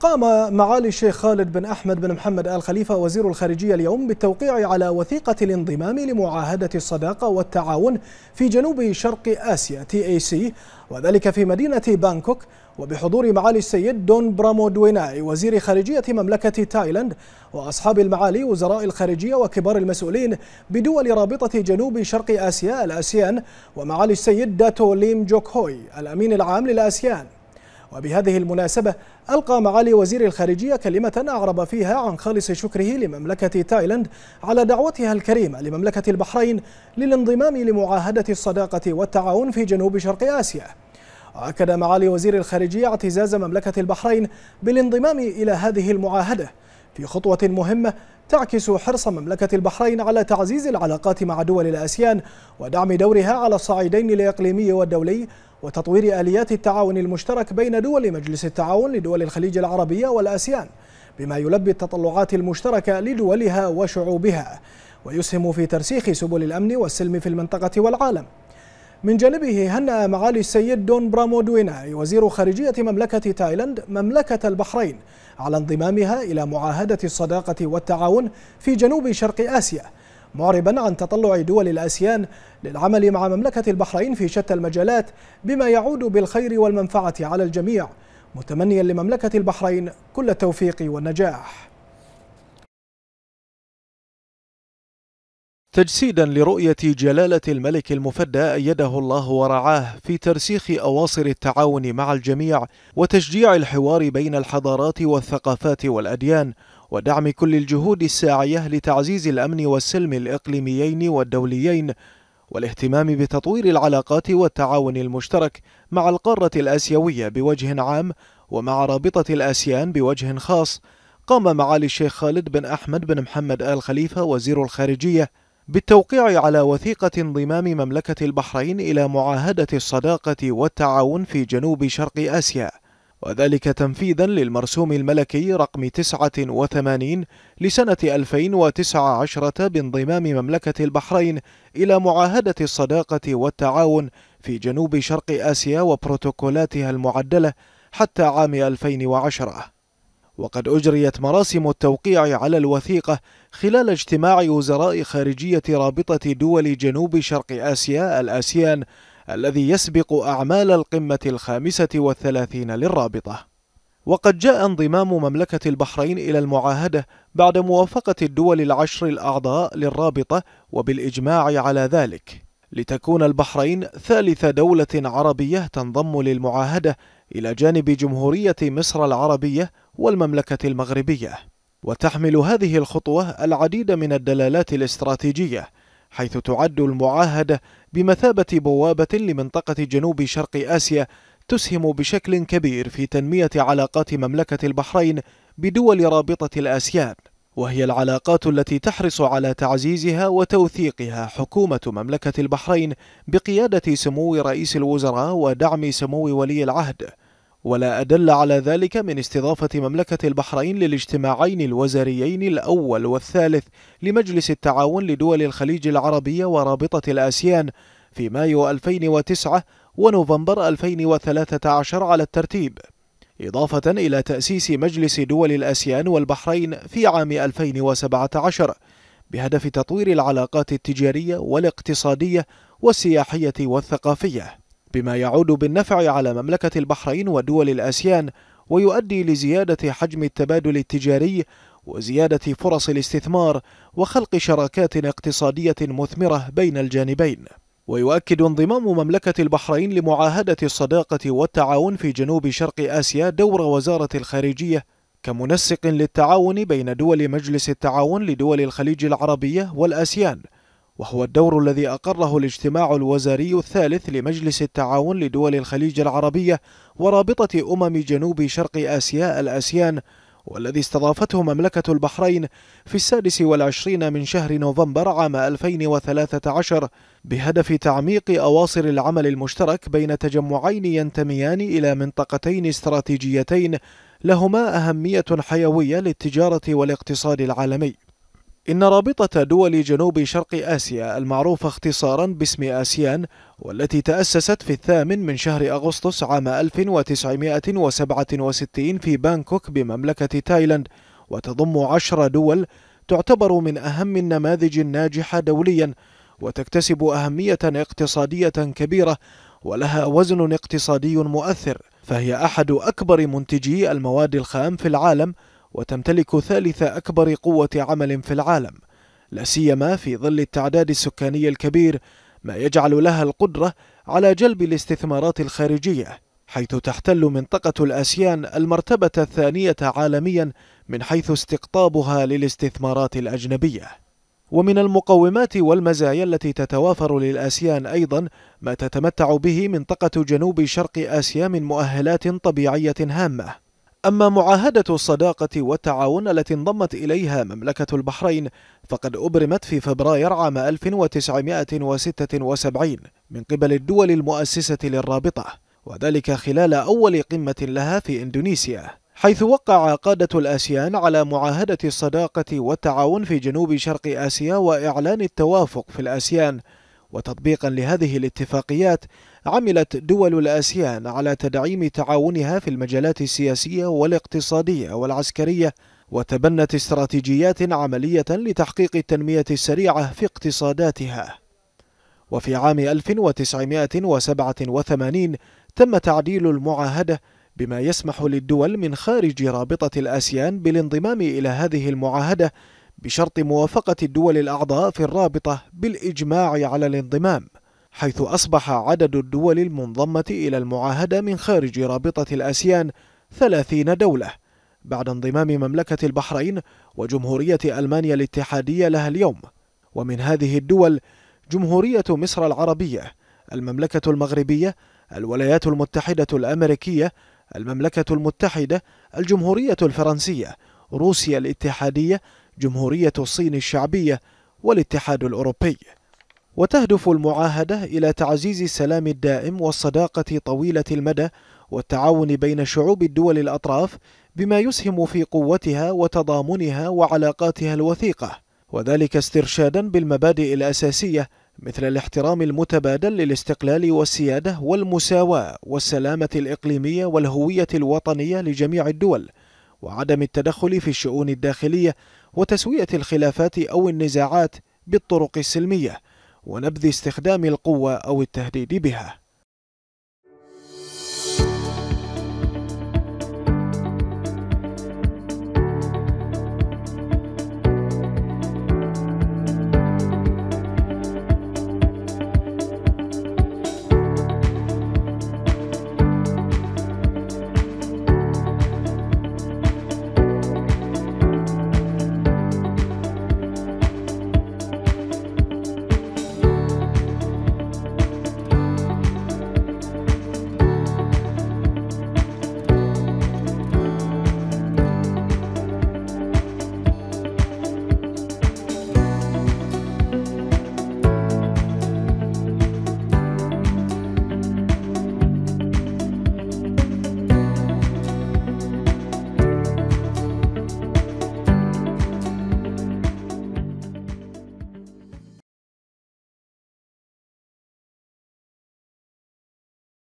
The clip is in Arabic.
قام معالي الشيخ خالد بن أحمد بن محمد آل خليفة وزير الخارجية اليوم بالتوقيع على وثيقة الانضمام لمعاهدة الصداقة والتعاون في جنوب شرق آسيا تي اي سي وذلك في مدينة بانكوك وبحضور معالي السيد دون برامو دويناي وزير خارجية مملكة تايلاند وأصحاب المعالي وزراء الخارجية وكبار المسؤولين بدول رابطة جنوب شرق آسيا الآسيان ومعالي السيد داتو ليم جوك هوي الأمين العام للآسيان وبهذه المناسبة ألقى معالي وزير الخارجية كلمة أعرب فيها عن خالص شكره لمملكة تايلاند على دعوتها الكريمة لمملكة البحرين للانضمام لمعاهدة الصداقة والتعاون في جنوب شرق آسيا وأكد معالي وزير الخارجية اعتزاز مملكة البحرين بالانضمام إلى هذه المعاهدة في خطوة مهمة تعكس حرص مملكة البحرين على تعزيز العلاقات مع دول الآسيان ودعم دورها على الصعيدين الإقليمي والدولي وتطوير آليات التعاون المشترك بين دول مجلس التعاون لدول الخليج العربية والآسيان بما يلبي التطلعات المشتركة لدولها وشعوبها ويسهم في ترسيخ سبل الأمن والسلم في المنطقة والعالم من جانبه هنأ معالي السيد دون برامودوينا وزير خارجية مملكة تايلاند مملكة البحرين على انضمامها إلى معاهدة الصداقة والتعاون في جنوب شرق آسيا معربا عن تطلع دول الآسيان للعمل مع مملكة البحرين في شتى المجالات بما يعود بالخير والمنفعة على الجميع متمنيا لمملكة البحرين كل التوفيق والنجاح تجسيدا لرؤية جلالة الملك المفدى أيده الله ورعاه في ترسيخ أواصر التعاون مع الجميع وتشجيع الحوار بين الحضارات والثقافات والأديان ودعم كل الجهود الساعية لتعزيز الأمن والسلم الإقليميين والدوليين والاهتمام بتطوير العلاقات والتعاون المشترك مع القارة الآسيوية بوجه عام ومع رابطة الآسيان بوجه خاص قام معالي الشيخ خالد بن أحمد بن محمد آل خليفة وزير الخارجية بالتوقيع على وثيقة انضمام مملكة البحرين إلى معاهدة الصداقة والتعاون في جنوب شرق آسيا وذلك تنفيذا للمرسوم الملكي رقم 89 لسنة 2019 بانضمام مملكة البحرين إلى معاهدة الصداقة والتعاون في جنوب شرق آسيا وبروتوكولاتها المعدلة حتى عام 2010 وقد أجريت مراسم التوقيع على الوثيقة خلال اجتماع وزراء خارجية رابطة دول جنوب شرق آسيا الآسيان الذي يسبق أعمال القمة الخامسة والثلاثين للرابطة وقد جاء انضمام مملكة البحرين إلى المعاهدة بعد موافقة الدول العشر الأعضاء للرابطة وبالإجماع على ذلك لتكون البحرين ثالث دولة عربية تنضم للمعاهدة إلى جانب جمهورية مصر العربية والمملكة المغربية وتحمل هذه الخطوة العديد من الدلالات الاستراتيجية حيث تعد المعاهدة بمثابة بوابة لمنطقة جنوب شرق آسيا تسهم بشكل كبير في تنمية علاقات مملكة البحرين بدول رابطة الآسيان وهي العلاقات التي تحرص على تعزيزها وتوثيقها حكومة مملكة البحرين بقيادة سمو رئيس الوزراء ودعم سمو ولي العهد ولا أدل على ذلك من استضافة مملكة البحرين للاجتماعين الوزاريين الأول والثالث لمجلس التعاون لدول الخليج العربية ورابطة الآسيان في مايو 2009 ونوفمبر 2013 على الترتيب إضافة إلى تأسيس مجلس دول الأسيان والبحرين في عام 2017 بهدف تطوير العلاقات التجارية والاقتصادية والسياحية والثقافية بما يعود بالنفع على مملكة البحرين ودول الأسيان ويؤدي لزيادة حجم التبادل التجاري وزيادة فرص الاستثمار وخلق شراكات اقتصادية مثمرة بين الجانبين ويؤكد انضمام مملكة البحرين لمعاهدة الصداقة والتعاون في جنوب شرق آسيا دور وزارة الخارجية كمنسق للتعاون بين دول مجلس التعاون لدول الخليج العربية والآسيان وهو الدور الذي أقره الاجتماع الوزاري الثالث لمجلس التعاون لدول الخليج العربية ورابطة أمم جنوب شرق آسيا الآسيان والذي استضافته مملكة البحرين في السادس والعشرين من شهر نوفمبر عام 2013 بهدف تعميق أواصر العمل المشترك بين تجمعين ينتميان إلى منطقتين استراتيجيتين لهما أهمية حيوية للتجارة والاقتصاد العالمي إن رابطة دول جنوب شرق آسيا المعروفة اختصارا باسم آسيان والتي تأسست في الثامن من شهر أغسطس عام 1967 في بانكوك بمملكة تايلاند وتضم عشر دول تعتبر من أهم النماذج الناجحة دوليا وتكتسب أهمية اقتصادية كبيرة ولها وزن اقتصادي مؤثر فهي أحد أكبر منتجي المواد الخام في العالم وتمتلك ثالث أكبر قوة عمل في العالم لا سيما في ظل التعداد السكاني الكبير ما يجعل لها القدرة على جلب الاستثمارات الخارجية حيث تحتل منطقة الآسيان المرتبة الثانية عالميا من حيث استقطابها للاستثمارات الأجنبية ومن المقومات والمزايا التي تتوافر للآسيان أيضا ما تتمتع به منطقة جنوب شرق آسيا من مؤهلات طبيعية هامة أما معاهدة الصداقة والتعاون التي انضمت إليها مملكة البحرين فقد أبرمت في فبراير عام 1976 من قبل الدول المؤسسة للرابطة وذلك خلال أول قمة لها في إندونيسيا حيث وقع قادة الآسيان على معاهدة الصداقة والتعاون في جنوب شرق آسيا وإعلان التوافق في الآسيان وتطبيقا لهذه الاتفاقيات عملت دول الاسيان على تدعيم تعاونها في المجالات السياسيه والاقتصاديه والعسكريه وتبنت استراتيجيات عمليه لتحقيق التنميه السريعه في اقتصاداتها وفي عام 1987 تم تعديل المعاهده بما يسمح للدول من خارج رابطه الاسيان بالانضمام الى هذه المعاهده بشرط موافقة الدول الأعضاء في الرابطة بالإجماع على الانضمام حيث أصبح عدد الدول المنضمة إلى المعاهدة من خارج رابطة الآسيان 30 دولة بعد انضمام مملكة البحرين وجمهورية ألمانيا الاتحادية لها اليوم ومن هذه الدول جمهورية مصر العربية المملكة المغربية الولايات المتحدة الأمريكية المملكة المتحدة الجمهورية الفرنسية روسيا الاتحادية جمهورية الصين الشعبية والاتحاد الأوروبي وتهدف المعاهدة إلى تعزيز السلام الدائم والصداقة طويلة المدى والتعاون بين شعوب الدول الأطراف بما يسهم في قوتها وتضامنها وعلاقاتها الوثيقة وذلك استرشادا بالمبادئ الأساسية مثل الاحترام المتبادل للاستقلال والسيادة والمساواة والسلامة الإقليمية والهوية الوطنية لجميع الدول وعدم التدخل في الشؤون الداخلية وتسوية الخلافات أو النزاعات بالطرق السلمية ونبذ استخدام القوة أو التهديد بها